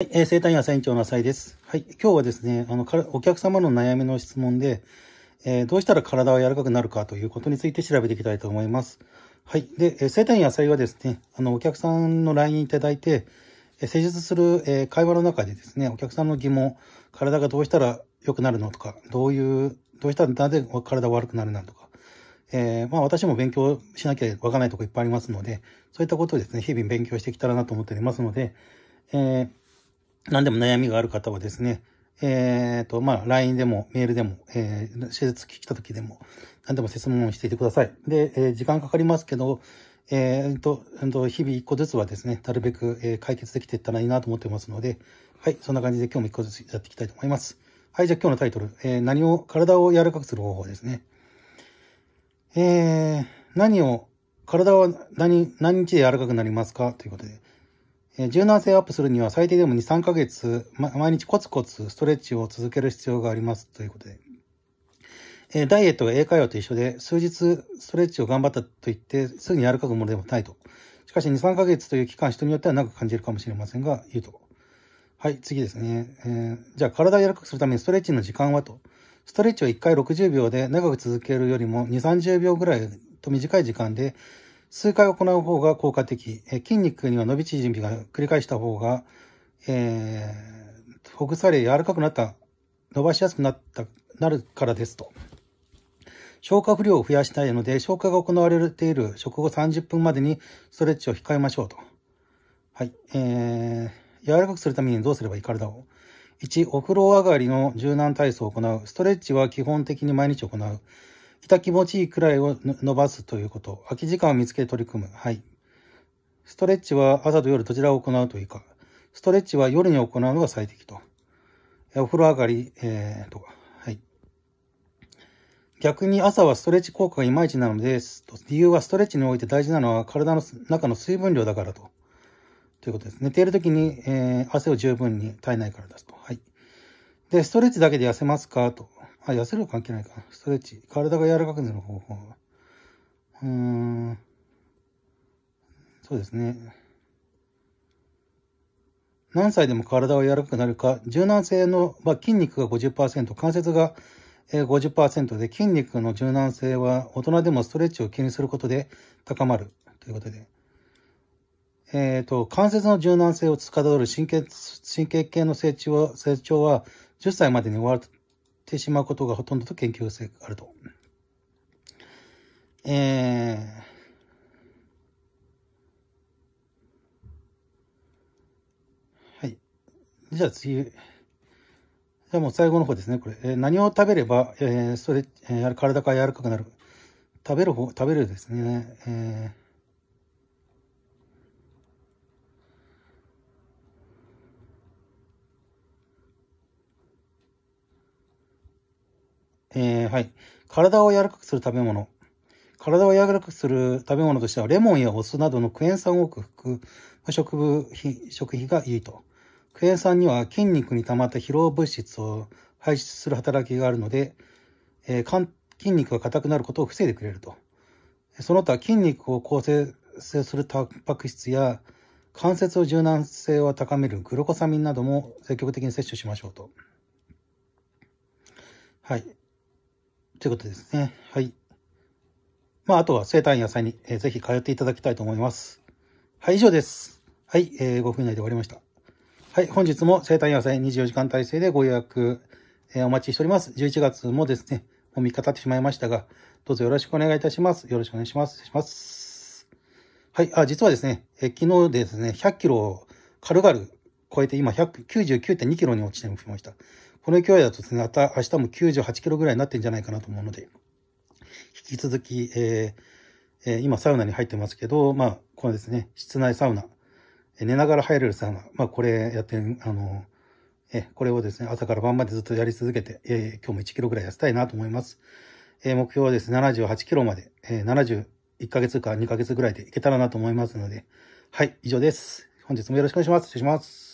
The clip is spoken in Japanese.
はい、え生体院朝院長の浅井です。はい、今日はですね、あの、お客様の悩みの質問で、えー、どうしたら体は柔らかくなるかということについて調べていきたいと思います。はい、で、え生体院浅井はですね、あの、お客さんの LINE いただいて、えー、施術する、えー、会話の中でですね、お客さんの疑問、体がどうしたら良くなるのとか、どういう、どうしたらなぜ体悪くなるなんとか、えー、まあ私も勉強しなきゃわからないとこいっぱいありますので、そういったことをですね、日々勉強してきたらなと思っておりますので、えー何でも悩みがある方はですね、えっ、ー、と、まあ、LINE でも、メールでも、えー、施設きた時でも、何でも説問していてください。で、えー、時間かかりますけど、えっ、と、えー、と、日々一個ずつはですね、なるべく、え解決できていったらいいなと思ってますので、はい、そんな感じで今日も一個ずつやっていきたいと思います。はい、じゃあ今日のタイトル、え何を、体を柔らかくする方法ですね。えー、何を、体は何、何日で柔らかくなりますかということで。え柔軟性をアップするには最低でも2、3ヶ月、ま、毎日コツコツストレッチを続ける必要がありますということで。えー、ダイエットは英会話と一緒で、数日ストレッチを頑張ったと言って、すぐに歩くものでもないと。しかし、2、3ヶ月という期間、人によっては長く感じるかもしれませんが、言うと。はい、次ですね。えー、じゃあ、体を柔らかくするためにストレッチの時間はと。ストレッチを1回60秒で長く続けるよりも2、30秒ぐらいと短い時間で、数回行う方が効果的、筋肉には伸び縮みが繰り返した方が、えー、ほぐされ柔らかくなった、伸ばしやすくなった、なるからですと。消化不良を増やしたいので、消化が行われている食後30分までにストレッチを控えましょうと。はい。えー、柔らかくするためにどうすればいい体を。1、お風呂上がりの柔軟体操を行う。ストレッチは基本的に毎日行う。た気持ちいいくらいを伸ばすということ。空き時間を見つけて取り組む。はい。ストレッチは朝と夜どちらを行うといいか。ストレッチは夜に行うのが最適と。お風呂上がり、えー、とか。はい。逆に朝はストレッチ効果がいまいちなのです。理由はストレッチにおいて大事なのは体の中の水分量だからと。ということです。寝ている時に、えー、汗を十分に体内から出すと。はい。で、ストレッチだけで痩せますかと。あ、痩せるは関係ないか。ストレッチ。体が柔らかくなる方法。うーん。そうですね。何歳でも体が柔らかくなるか、柔軟性の、まあ、筋肉が50%、関節が50%で、筋肉の柔軟性は大人でもストレッチを気にすることで高まるということで。えっ、ー、と、関節の柔軟性を司る神経、神経系の成長は、成長は10歳までに終わるってしまうことがほとんどと研究性があると。えー、はい。じゃあ次。じゃあもう最後の方ですね。これ。えー、何を食べれば、えー、それ、えー、体が柔らかくなる。食べる方、食べるですね。えーえー、はい。体を柔らかくする食べ物。体を柔らかくする食べ物としては、レモンやお酢などのクエン酸を多く含む食品、食費が良いと。クエン酸には筋肉に溜まった疲労物質を排出する働きがあるので、えー、筋肉が硬くなることを防いでくれると。その他、筋肉を構成するタンパク質や関節の柔軟性を高めるグルコサミンなども積極的に摂取しましょうと。はい。ということですね。はい。まあ、あとは生誕野菜に、えー、ぜひ通っていただきたいと思います。はい、以上です。はい、えー、5分以内で終わりました。はい、本日も生誕野菜24時間体制でご予約、えー、お待ちしております。11月もですね、もう3日経ってしまいましたが、どうぞよろしくお願いいたします。よろしくお願いします。します。はい、あ、実はですね、えー、昨日ですね、100キロを軽々超えて今199.2キロに落ちてきました。この勢いだとですね、また明日も98キロぐらいになってんじゃないかなと思うので、引き続き、えー、えー、今サウナに入ってますけど、まあ、このですね、室内サウナ、寝ながら入れるサウナ、まあ、これやって、あの、え、これをですね、朝から晩までずっとやり続けて、えー、今日も1キロぐらい痩せたいなと思います。えー、目標はですね、78キロまで、えー、71ヶ月か2ヶ月ぐらいでいけたらなと思いますので、はい、以上です。本日もよろしくお願いします。失礼します。